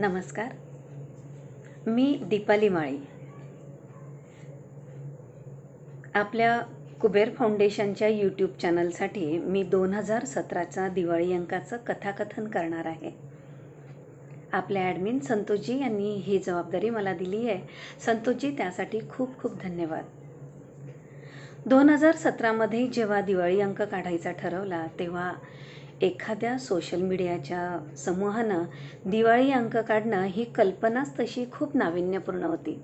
नमस्कार मी दीपाली माळी आपल्या कुबेर फाउंडेशनच्या यूट्यूब चॅनलसाठी मी दोन हजार सतराचा दिवाळी अंकाचं कथाकथन करणार आहे आपल्या ॲडमिन संतोषजी यांनी ही जबाबदारी मला दिली आहे संतोषजी त्यासाठी खूप खूप धन्यवाद दोन हजार सतरामध्ये जेव्हा दिवाळी अंक काढायचा ठरवला तेव्हा एखाद्या सोशल मीडियाच्या समूहानं दिवाळी अंक काढणं ही कल्पनाच तशी खूप नाविन्यपूर्ण होती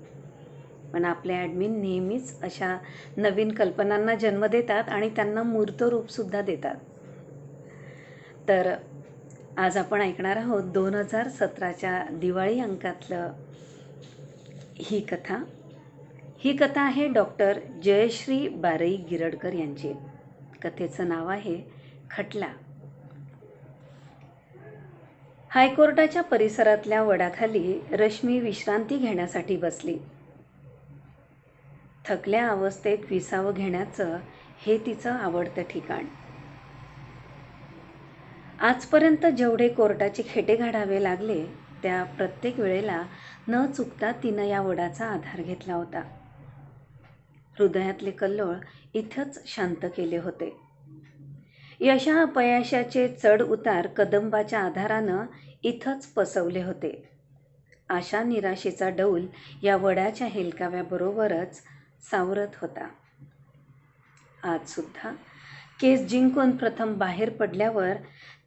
पण आपले ॲडमिन नेहमीच अशा नवीन कल्पनांना जन्म देतात आणि त्यांना मूर्तरूपसुद्धा देतात तर आज आपण ऐकणार आहोत दोन हजार सतराच्या दिवाळी अंकातलं ही कथा ही कथा आहे डॉक्टर जयश्री बारई गिरडकर यांची कथेचं नाव आहे खटला हायकोर्टाच्या परिसरातल्या वडाखाली रश्मी विश्रांती घेण्यासाठी बसली थकल्या अवस्थेत विसावं घेण्याचं हे तिचं आवडतं ठिकाण आजपर्यंत जेवढे कोर्टाचे खेटे घडावे लागले त्या प्रत्येक वेळेला न चुकता तिनं या वडाचा आधार घेतला होता हृदयातले कल्लोळ इथंच शांत केले होते यशा अपयशाचे चढ उतार कदंबाच्या आधारानं इथंच पसवले होते आशा निराशेचा डौल या वडाच्या हेलकाव्याबरोबरच सावरत होता आज आजसुद्धा केस जिंकून प्रथम बाहेर पडल्यावर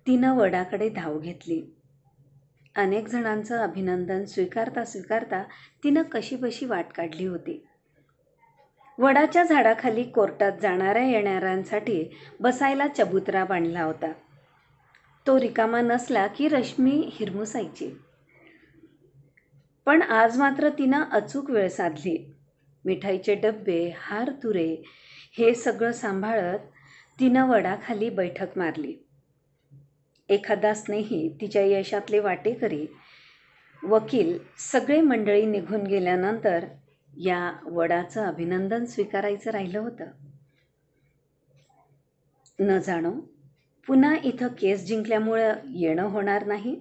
तिनं वडाकडे धाव घेतली अनेक जणांचं अभिनंदन स्वीकारता स्वीकारता तिनं कशीबशी वाट काढली होती वडाच्या झाडाखाली कोर्टात जाणाऱ्या येणाऱ्यांसाठी बसायला चबुतरा बांधला होता तो रिकामा नसला की रश्मी हिरमुसायची पण आज मात्र तिनं अचूक वेळ साधली मिठाईचे डब्बे हार तुरे हे सगळं सांभाळत तिनं वडाखाली बैठक मारली एखादा स्नेही तिच्या यशातले वाटेकरी वकील सगळे मंडळी निघून गेल्यानंतर या वडाचं अभिनंदन स्वीकारायचं राहिलं होतं न जाणो पुन्हा इथं केस जिंकल्यामुळं येणं होणार नाही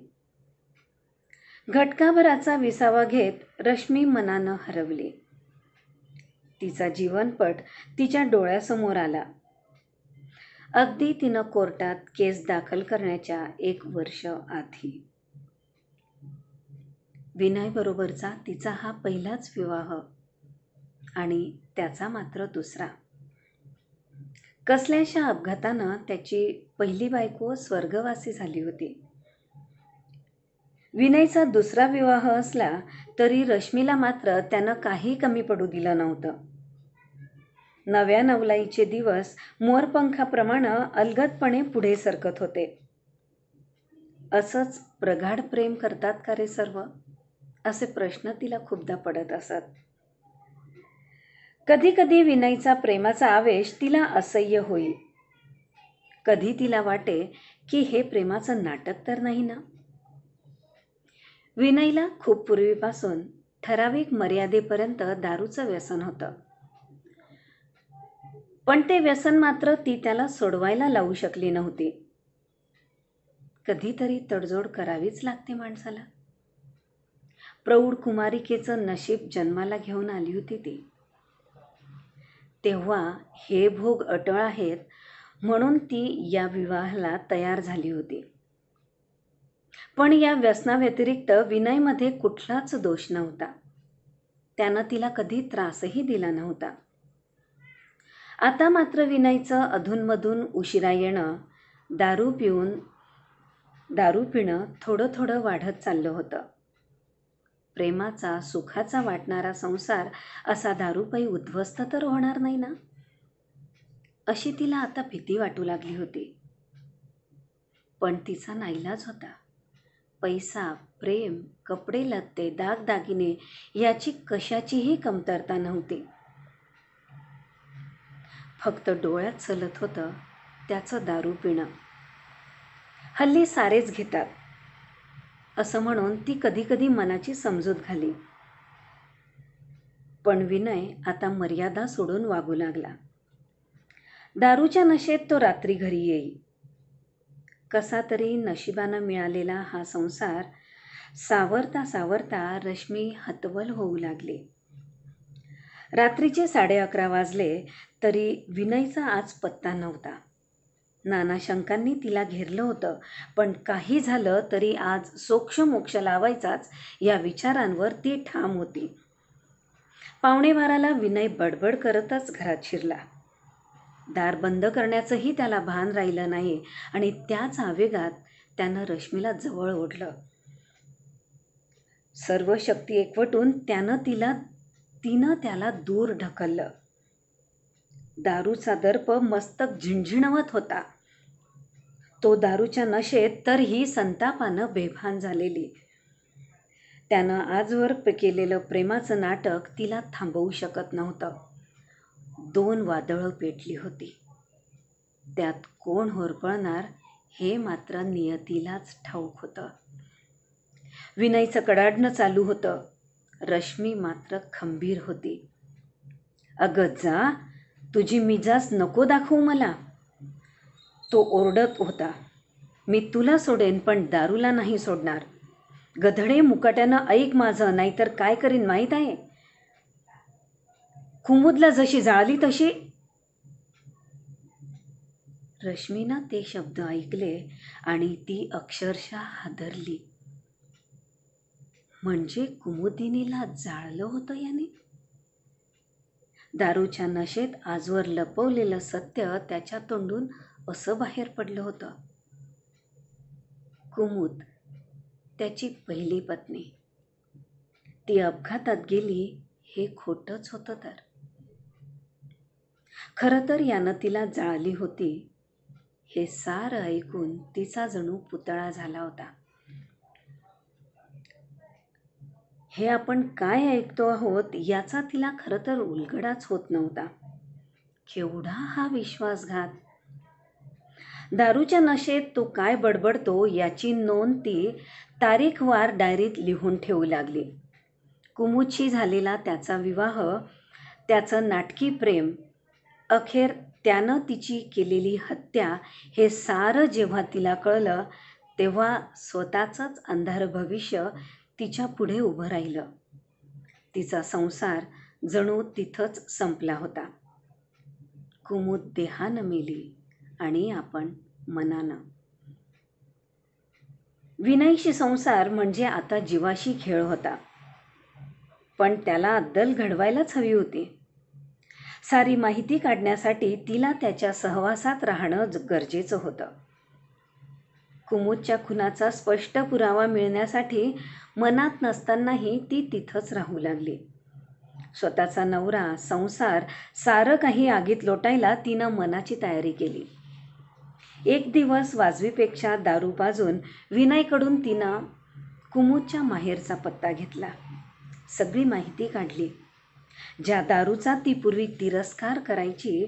घटकाभराचा विसावा घेत रश्मी मनानं हरवली तिचा जीवनपट तिच्या डोळ्यासमोर आला अगदी तिनं कोर्टात केस दाखल करण्याच्या एक वर्ष आधी विनयबरोबरचा तिचा हा पहिलाच विवाह आणि त्याचा मात्र दुसरा कसल्याशा अपघातानं त्याची पहिली बायको स्वर्गवासी झाली होती विनयचा दुसरा विवाह असला तरी रश्मीला मात्र त्यानं काही कमी पडू दिलं नव्हतं नव्या नवलाईचे दिवस मोरपंखाप्रमाणे अलगदपणे पुढे सरकत होते असंच प्रगाढ प्रेम करतात का रे सर्व असे प्रश्न तिला खूपदा पडत असत कधी कधी विनयचा प्रेमाचा आवेश तिला असह्य होईल कधी तिला वाटे की हे प्रेमाचं नाटक तर नाही ना विनयला खूप पूर्वीपासून ठराविक मर्यादेपर्यंत दारूचं व्यसन होतं पण ते व्यसन मात्र ती त्याला सोडवायला लावू शकली नव्हती कधीतरी तडजोड करावीच लागते माणसाला प्रौढ कुमारिकेचं नशीब जन्माला घेऊन आली होती ती तेव्हा हे भोग अटळ आहेत म्हणून ती या विवाहाला तयार झाली होती पण या व्यसनाव्यतिरिक्त विनयमध्ये कुठलाच दोष नव्हता त्यानं तिला कधी त्रासही दिला नव्हता आता मात्र विनयचं अधूनमधून उशिरा येणं दारू पिऊन दारू पिणं थोडं थोडं वाढत चाललं होतं प्रेमाचा सुखाचा वाटणारा संसार असा दारूपाई उद्ध्वस्त तर होणार नाही ना अशी तिला आता भीती वाटू लागली होती पण तिचा नाईलाज होता पैसा प्रेम कपडे लत्ते दागदागिने याची कशाचीही कमतरता नव्हती फक्त डोळ्यात चलत होतं त्याचं दारू पिणं हल्ली सारेच घेतात असं म्हणून ती कधीकधी मनाची समजूत घाली पण विनय आता मर्यादा सोडून वागू लागला दारूच्या नशेत तो रात्री घरी येई कसा तरी नशिबानं मिळालेला हा संसार सावरता सावरता रश्मी हतवल होऊ लागली रात्रीचे साडे अकरा वाजले तरी विनयचा आज पत्ता नव्हता नाना शंकांनी तिला घेरलं होतं पण काही झालं तरी आज मोक्ष लावायचाच या विचारांवर ती ठाम होती पावणेवाराला विनय बडबड करतच घरात शिरला दार बंद करण्याचंही त्याला भान राहिलं नाही आणि त्याच आवेगात त्यानं रश्मीला जवळ ओढलं सर्व शक्ती एकवटून त्यानं तिला तिनं त्याला दूर ढकललं दारूचा दर्प मस्तक झिणझिणवत होता तो दारूच्या नशेत तर ही संतापानं बेभान झालेली त्यानं आजवर केलेलं प्रेमाचं नाटक तिला थांबवू शकत नव्हतं दोन वादळं पेटली होती त्यात कोण होरपळणार हे मात्र नियतीलाच ठाऊक होतं विनयचं कडाडणं चालू होतं रश्मी मात्र खंबीर होती अगं जा तुझी मिजाज नको दाखवू मला तो ओरडत होता मी तुला सोडेन पण दारूला नाही सोडणार गधडे मुकाट्यानं ऐक माझं नाहीतर काय करीन माहीत आहे कुमुदला जशी जाळली तशी रश्मीनं ते शब्द ऐकले आणि ती अक्षरशः हादरली म्हणजे कुमुदिनीला जाळलं होतं याने दारूच्या नशेत आजवर लपवलेलं सत्य त्याच्या तोंडून असं बाहेर पडलं होतं कुमुद त्याची पहिली पत्नी ती अपघातात गेली हे खोटंच होतं तर खरं तर यानं तिला जाळली होती हे सार ऐकून तिचा जणू पुतळा झाला होता हे आपण काय ऐकतो आहोत याचा तिला खरं तर उलगडाच होत नव्हता केवढा हा विश्वासघात दारूच्या नशेत तो काय बडबडतो याची नोंद ती तारीखवार डायरीत लिहून ठेवू लागली कुमुदशी झालेला त्याचा विवाह त्याचं नाटकी प्रेम अखेर त्यानं तिची केलेली हत्या हे सारं जेव्हा तिला कळलं तेव्हा स्वतःचंच अंधार भविष्य तिच्या पुढे उभं राहिलं तिचा संसार जणू तिथंच संपला होता कुमुद देहानं मेली आणि आपण मनानं विनयशी संसार म्हणजे आता जीवाशी खेळ होता पण त्याला अद्दल घडवायलाच हवी होती सारी माहिती काढण्यासाठी तिला त्याच्या सहवासात राहणं गरजेचं होतं कुमुदच्या खुनाचा स्पष्ट पुरावा मिळण्यासाठी मनात नसतानाही ती तिथंच राहू लागली स्वतःचा नवरा संसार सारं काही आगीत लोटायला तिनं मनाची तयारी केली एक दिवस वाजवीपेक्षा दारू पाजून विनयकडून तिनं कुमुदच्या माहेरचा पत्ता घेतला सगळी माहिती काढली ज्या दारूचा ती पूर्वी तिरस्कार करायची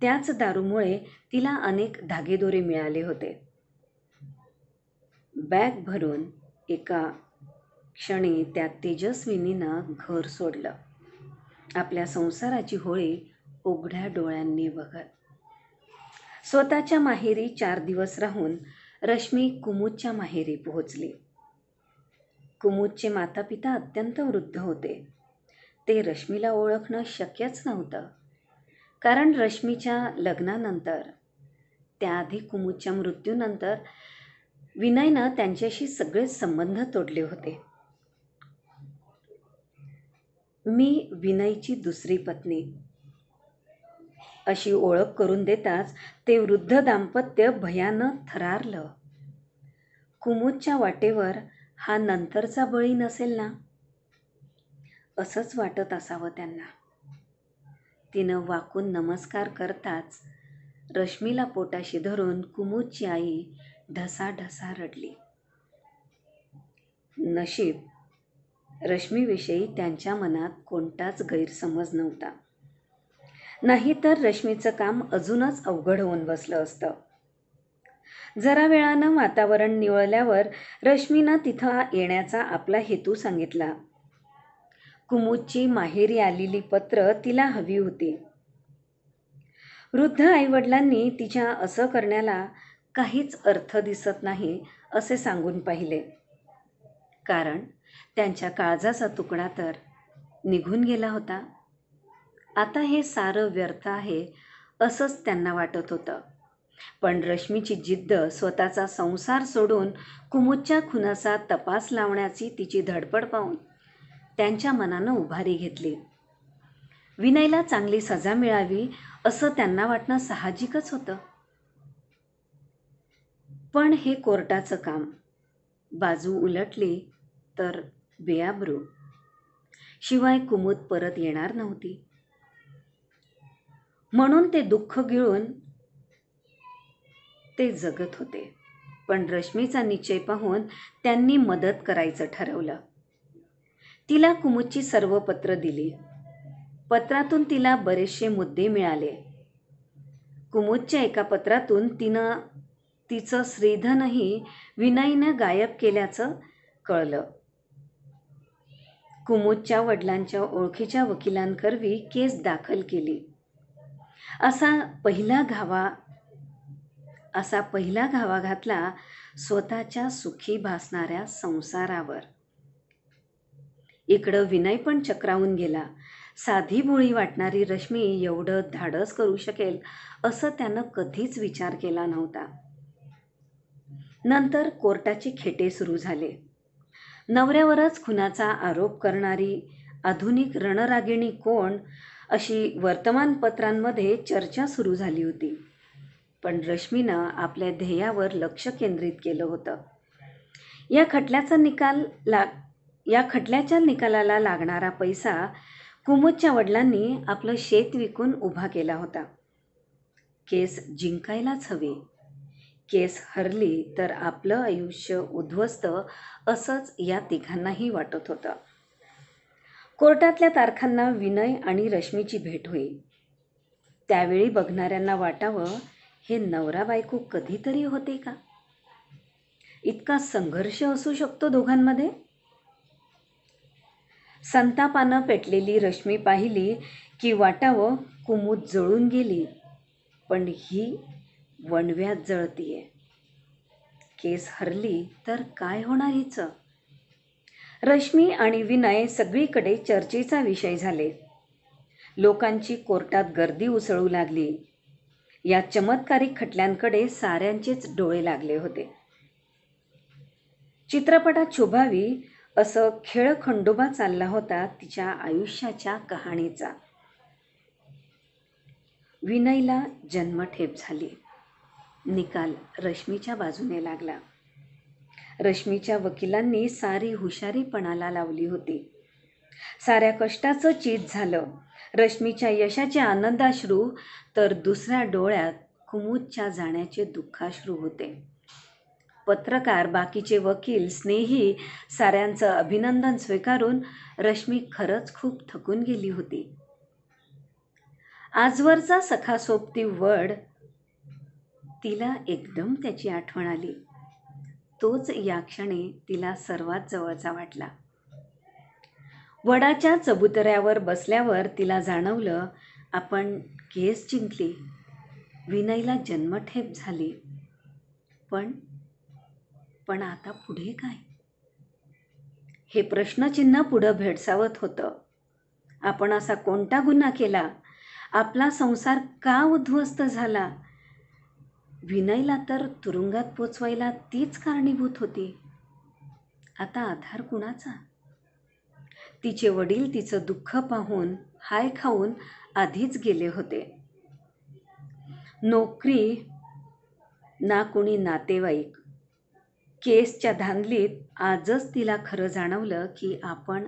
त्याच दारूमुळे तिला अनेक धागेदोरे मिळाले होते बॅग भरून एका क्षणी त्या तेजस्विनीनं घर सोडलं आपल्या संसाराची होळी उघड्या डोळ्यांनी बघत स्वतःच्या माहेरी चार दिवस राहून रश्मी कुमुदच्या माहेरी पोहोचली कुमुदचे मातापिता अत्यंत वृद्ध होते ते रश्मीला ओळखणं शक्यच नव्हतं कारण रश्मीच्या लग्नानंतर त्याआधी कुमुदच्या मृत्यूनंतर विनयनं त्यांच्याशी सगळे संबंध तोडले होते मी विनयची दुसरी पत्नी अशी ओळख करून देताच ते वृद्ध दांपत्य भयानं थरारलं कुमुदच्या वाटेवर हा नंतरचा बळी नसेल ना असंच वाटत असावं त्यांना तिनं वाकून नमस्कार करताच रश्मीला पोटाशी धरून कुमुदची आई ढसाढसा रडली नशीब रश्मीविषयी त्यांच्या मनात कोणताच गैरसमज नव्हता तर रश्मीचं काम अजूनच अवघड होऊन बसलं असतं जरा वेळानं वातावरण निवळल्यावर रश्मीनं तिथं येण्याचा आपला हेतू सांगितला कुमुदची माहेरी आलेली पत्र तिला हवी होती वृद्ध आईवडिलांनी तिच्या असं करण्याला काहीच अर्थ दिसत नाही असे सांगून पाहिले कारण त्यांच्या काळजाचा तुकडा तर निघून गेला होता आता हे सारं व्यर्थ आहे असंच त्यांना वाटत होतं पण रश्मीची जिद्द स्वतःचा संसार सोडून कुमुदच्या खुनाचा तपास लावण्याची तिची धडपड पाहून त्यांच्या मनानं उभारी घेतली विनयला चांगली सजा मिळावी असं त्यांना वाटणं साहजिकच होतं पण हे कोर्टाचं काम बाजू उलटली तर बेआब्रू शिवाय कुमुद परत येणार नव्हती म्हणून ते दुःख गिळून ते जगत होते पण रश्मीचा निश्चय पाहून त्यांनी मदत करायचं ठरवलं तिला कुमुदची सर्व पत्र दिली पत्रातून तिला बरेचसे मुद्दे मिळाले कुमुदच्या एका पत्रातून तिनं तिचं श्रीधनही विनयनं गायब केल्याचं कळलं कुमुदच्या वडिलांच्या ओळखीच्या वकिलांकरवी केस दाखल केली असा पहिला घावा असा पहिला घावा घातला स्वतःच्या सुखी भासणाऱ्या संसारावर इकडं विनय पण चक्रावून गेला साधी बोळी वाटणारी रश्मी एवढं धाडस करू शकेल असं त्यानं कधीच विचार केला नव्हता नंतर कोर्टाचे खेटे सुरू झाले नवऱ्यावरच खुनाचा आरोप करणारी आधुनिक रणरागिणी कोण अशी वर्तमानपत्रांमध्ये चर्चा सुरू झाली होती पण रश्मीनं आपल्या ध्येयावर लक्ष केंद्रित केलं होतं या खटल्याचा निकाल ला या खटल्याच्या निकालाला लागणारा पैसा कुमुदच्या वडिलांनी आपलं शेत विकून उभा केला होता केस जिंकायलाच हवे केस हरली तर आपलं आयुष्य उद्ध्वस्त असंच या तिघांनाही वाटत होतं कोर्टातल्या तारखांना विनय आणि रश्मीची भेट होईल त्यावेळी बघणाऱ्यांना वाटावं हे नवरा बायको कधीतरी होते का इतका संघर्ष असू शकतो दोघांमध्ये संतापानं पेटलेली रश्मी पाहिली की वाटावं कुमुद जळून गेली पण ही वणव्यात जळतीये केस हरली तर काय होणार हिचं रश्मी आणि विनय सगळीकडे चर्चेचा विषय झाले लोकांची कोर्टात गर्दी उसळू लागली या चमत्कारिक खटल्यांकडे साऱ्यांचेच डोळे लागले होते चित्रपटात शोभावी असं खेळ खंडोबा चालला होता तिच्या आयुष्याच्या कहाणीचा विनयला जन्मठेप झाली निकाल रश्मीच्या बाजूने लागला रश्मीच्या वकिलांनी सारी हुशारीपणाला लावली होती साऱ्या कष्टाचं चीज झालं रश्मीच्या यशाचे आनंदाश्रू तर दुसऱ्या डोळ्यात कुमुदच्या जाण्याचे दुःखाश्रू होते पत्रकार बाकीचे वकील स्नेही साऱ्यांचं अभिनंदन स्वीकारून रश्मी खरंच खूप थकून गेली होती आजवरचा सखा वड तिला एकदम त्याची आठवण आली तोच या क्षणे तिला सर्वात जवळचा वाटला वडाच्या चबुतऱ्यावर बसल्यावर तिला जाणवलं आपण केस जिंकली विनयला जन्मठेप झाली पण पण आता पुढे काय हे प्रश्नचिन्ह पुढं भेडसावत होतं आपण असा कोणता गुन्हा केला आपला संसार का उद्ध्वस्त झाला विनयला तर तुरुंगात पोचवायला तीच कारणीभूत होती आता आधार कुणाचा तिचे वडील तिचं दुःख पाहून हाय खाऊन आधीच गेले होते नोकरी ना कुणी नातेवाईक केसच्या धांदलीत आजच तिला खरं जाणवलं की आपण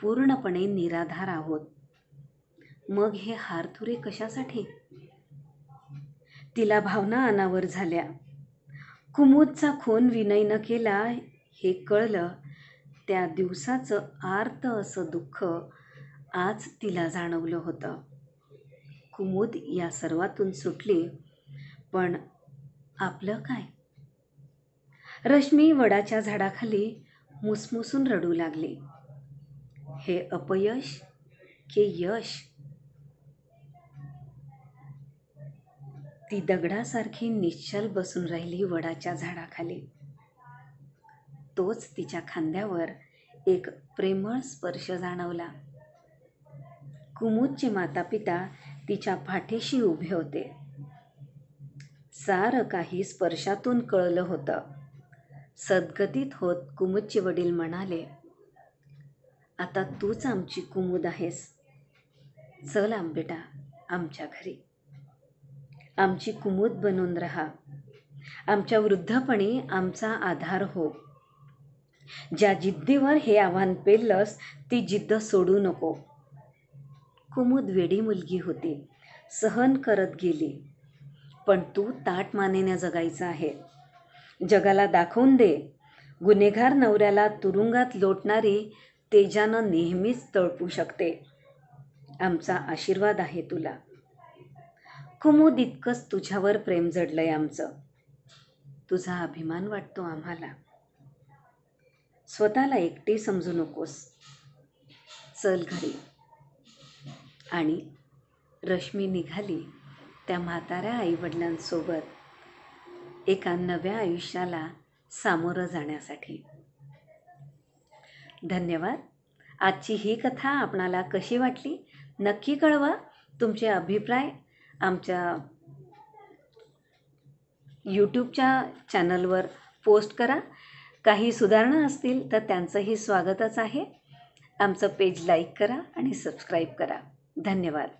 पूर्णपणे निराधार आहोत मग हे हारथुरे कशासाठी तिला भावना अनावर झाल्या कुमुदचा खून न केला हे कळलं त्या दिवसाचं आर्त असं दुःख आज तिला जाणवलं होतं कुमुद या सर्वातून सुटली पण आपलं काय रश्मी वडाच्या झाडाखाली मुसमुसून रडू लागली हे अपयश की यश ती दगडासारखी निश्चल बसून राहिली वडाच्या झाडाखाली तोच तिच्या खांद्यावर एक प्रेमळ स्पर्श जाणवला कुमुदचे माता पिता तिच्या पाठीशी उभे होते सारं काही स्पर्शातून कळलं होतं सद्गतीत होत कुमुदचे वडील म्हणाले आता तूच आमची कुमुद आहेस चल आंबेटा आमच्या घरी आमची कुमुद बनून राहा आमच्या वृद्धपणी आमचा आधार हो ज्या जिद्दीवर हे आव्हान पेललंस ती जिद्द सोडू नको कुमुद वेडी मुलगी होती सहन करत गेली पण तू ताट मानेने जगायचं आहे जगाला दाखवून दे गुन्हेगार नवऱ्याला तुरुंगात लोटणारी तेजानं नेहमीच तळपू शकते आमचा आशीर्वाद आहे तुला कुमुद इतकंच तुझ्यावर प्रेम जडलंय आमचं तुझा अभिमान वाटतो आम्हाला स्वतःला एकटे समजू नकोस चल घरी आणि रश्मी निघाली त्या म्हाताऱ्या आईवडिलांसोबत एका नव्या आयुष्याला सामोरं जाण्यासाठी धन्यवाद आजची ही कथा आपणाला कशी वाटली नक्की कळवा तुमचे अभिप्राय आमच्या यूट्यूबच्या चॅनलवर पोस्ट करा काही सुधारणा असतील तर त्यांचंही स्वागतच आहे आमचं पेज लाईक करा आणि सबस्क्राईब करा धन्यवाद